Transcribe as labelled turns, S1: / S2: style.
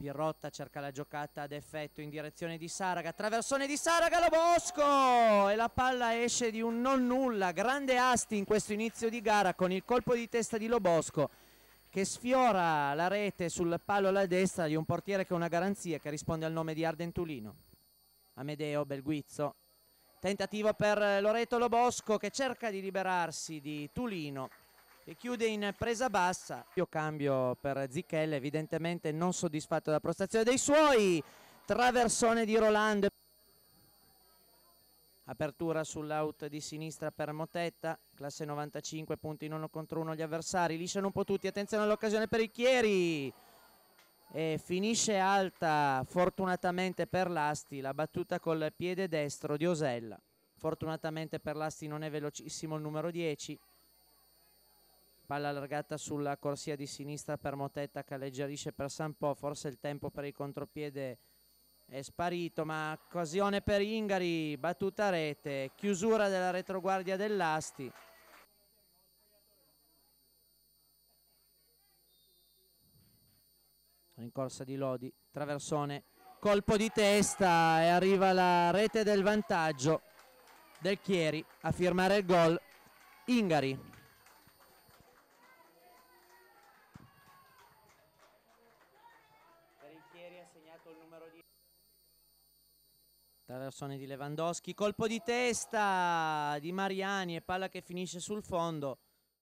S1: Pirrotta cerca la giocata ad effetto in direzione di Saraga, traversone di Saraga, lo Bosco! E la palla esce di un non nulla, grande Asti in questo inizio di gara con il colpo di testa di Lobosco che sfiora la rete sul palo alla destra di un portiere che è una garanzia che risponde al nome di Ardentulino. Amedeo Belguizzo, tentativo per Loreto Lobosco che cerca di liberarsi di Tulino e chiude in presa bassa. Io cambio per Zichella, evidentemente non soddisfatto della prestazione dei suoi. Traversone di Rolando. Apertura sull'out di sinistra per Motetta, classe 95, punti in 1 contro 1 gli avversari, lisciano un po' tutti, attenzione all'occasione per il Chieri e finisce alta fortunatamente per l'Asti la battuta col piede destro di Osella fortunatamente per l'Asti non è velocissimo il numero 10 palla allargata sulla corsia di sinistra per Motetta che alleggerisce per San Po, forse il tempo per il contropiede è sparito ma occasione per Ingari, battuta a rete, chiusura della retroguardia dell'Asti. Rincorsa di Lodi, traversone, colpo di testa e arriva la rete del vantaggio del Chieri a firmare il gol Ingari. portieri ha segnato il numero 10. Traversone di Lewandowski, colpo di testa di Mariani e palla che finisce sul fondo.